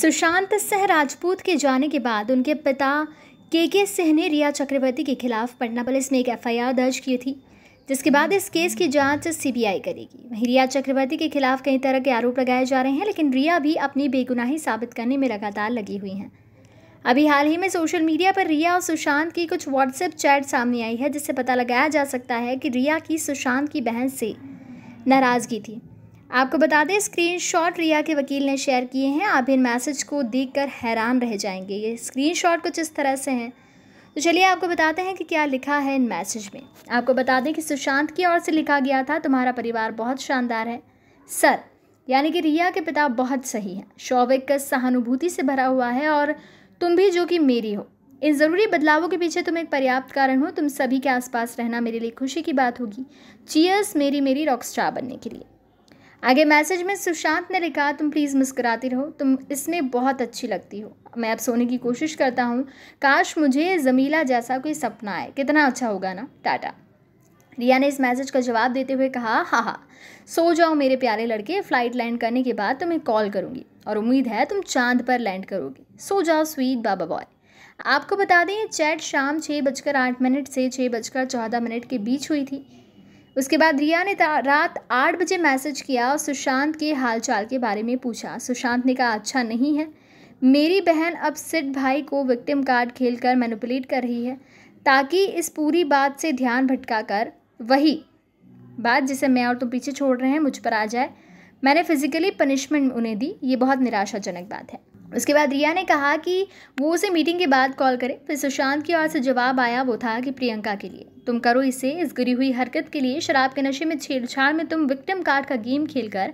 सुशांत सिंह राजपूत के जाने के बाद उनके पिता के के सिंह ने रिया चक्रवर्ती के खिलाफ पटना पुलिस में एक एफआईआर दर्ज की थी जिसके बाद इस केस की जांच सीबीआई करेगी वहीं रिया चक्रवर्ती के खिलाफ कई तरह के आरोप लगाए जा रहे हैं लेकिन रिया भी अपनी बेगुनाही साबित करने में लगातार लगी हुई हैं अभी हाल ही में सोशल मीडिया पर रिया और सुशांत की कुछ व्हाट्सएप चैट सामने आई है जिससे पता लगाया जा सकता है कि रिया की सुशांत की बहन से नाराज़गी थी आपको बता दें स्क्रीनशॉट रिया के वकील ने शेयर किए हैं आप इन मैसेज को देखकर हैरान रह जाएंगे ये स्क्रीनशॉट कुछ इस तरह से हैं तो चलिए आपको बताते हैं कि क्या लिखा है इन मैसेज में आपको बता दें कि सुशांत की ओर से लिखा गया था तुम्हारा परिवार बहुत शानदार है सर यानी कि रिया के पिता बहुत सही हैं शौविक सहानुभूति से भरा हुआ है और तुम भी जो कि मेरी हो इन ज़रूरी बदलावों के पीछे तुम एक पर्याप्त कारण हो तुम सभी के आसपास रहना मेरे लिए खुशी की बात होगी चीयर्स मेरी मेरी रॉक बनने के लिए आगे मैसेज में सुशांत ने लिखा तुम प्लीज़ मुस्कुराती रहो तुम इसमें बहुत अच्छी लगती हो मैं अब सोने की कोशिश करता हूँ काश मुझे जमीला जैसा कोई सपना आए कितना अच्छा होगा ना टाटा रिया ने इस मैसेज का जवाब देते हुए कहा हाँ हाँ सो जाओ मेरे प्यारे लड़के फ़्लाइट लैंड करने के बाद तुम्हें कॉल करूँगी और उम्मीद है तुम चांद पर लैंड करोगी सो जाओ स्वीट बाबा बॉय आपको बता दें चैट शाम छः बजकर आठ मिनट से छः बजकर चौदह मिनट के बीच हुई थी उसके बाद रिया ने रात आठ बजे मैसेज किया और सुशांत के हालचाल के बारे में पूछा सुशांत ने कहा अच्छा नहीं है मेरी बहन अब सिट भाई को विक्टिम कार्ड खेलकर मैनिपुलेट कर रही है ताकि इस पूरी बात से ध्यान भटका कर वही बात जिसे मैं और तुम पीछे छोड़ रहे हैं मुझ पर आ जाए मैंने फ़िज़िकली पनिशमेंट उन्हें दी ये बहुत निराशाजनक बात है उसके बाद रिया ने कहा कि वो उसे मीटिंग के बाद कॉल करे फिर सुशांत की ओर से जवाब आया वो था कि प्रियंका के लिए तुम करो इसे इस गिरी हुई हरकत के लिए शराब के नशे में छेड़छाड़ में तुम विक्टिम कार्ड का गेम खेलकर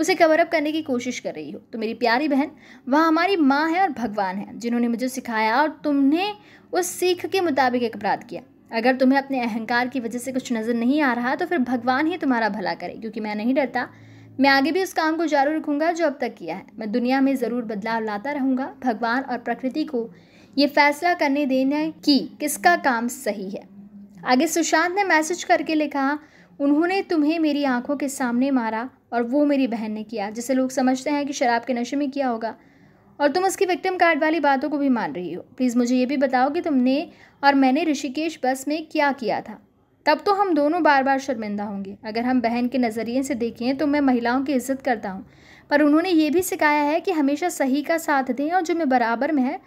उसे कवर अप करने की कोशिश कर रही हो तो मेरी प्यारी बहन वह हमारी माँ है और भगवान है जिन्होंने मुझे सिखाया और तुमने उस सीख के मुताबिक एक अपराध किया अगर तुम्हें अपने अहंकार की वजह से कुछ नज़र नहीं आ रहा तो फिर भगवान ही तुम्हारा भला करे क्योंकि मैं नहीं डरता मैं आगे भी उस काम को जारी रखूंगा जो अब तक किया है मैं दुनिया में ज़रूर बदलाव लाता रहूंगा भगवान और प्रकृति को ये फैसला करने देना कि किसका काम सही है आगे सुशांत ने मैसेज करके लिखा उन्होंने तुम्हें मेरी आंखों के सामने मारा और वो मेरी बहन ने किया जिसे लोग समझते हैं कि शराब के नशे में किया होगा और तुम उसकी विक्टिम कार्ड वाली बातों को भी मान रही हो प्लीज़ मुझे ये भी बताओ कि तुमने और मैंने ऋषिकेश बस में क्या किया था तब तो हम दोनों बार बार शर्मिंदा होंगे अगर हम बहन के नज़रिए से देखें तो मैं महिलाओं की इज्जत करता हूँ पर उन्होंने ये भी सिखाया है कि हमेशा सही का साथ दें और जो मैं बराबर में है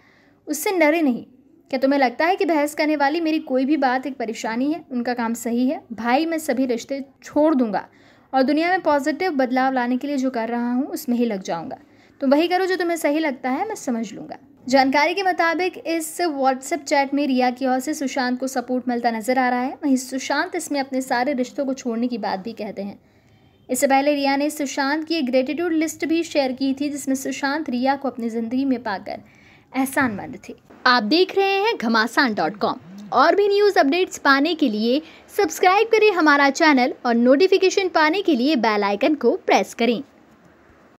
उससे डरे नहीं क्या तुम्हें लगता है कि बहस करने वाली मेरी कोई भी बात एक परेशानी है उनका काम सही है भाई मैं सभी रिश्ते छोड़ दूंगा और दुनिया में पॉजिटिव बदलाव लाने के लिए जो कर रहा हूँ उसमें ही लग जाऊँगा तुम वही करो जो तुम्हें सही लगता है मैं समझ लूँगा जानकारी के मुताबिक इस व्हाट्सएप चैट में रिया की ओर से सुशांत को सपोर्ट मिलता नजर आ रहा है वहीं सुशांत इसमें अपने सारे रिश्तों को छोड़ने की बात भी कहते हैं इससे पहले रिया ने सुशांत की एक ग्रेटिट्यूड लिस्ट भी शेयर की थी जिसमें सुशांत रिया को अपनी ज़िंदगी में पाकर एहसान मंद थे आप देख रहे हैं घमासान डॉट कॉम और भी न्यूज़ अपडेट्स पाने के लिए सब्सक्राइब करें हमारा चैनल और नोटिफिकेशन पाने के लिए बेल आइकन को प्रेस करें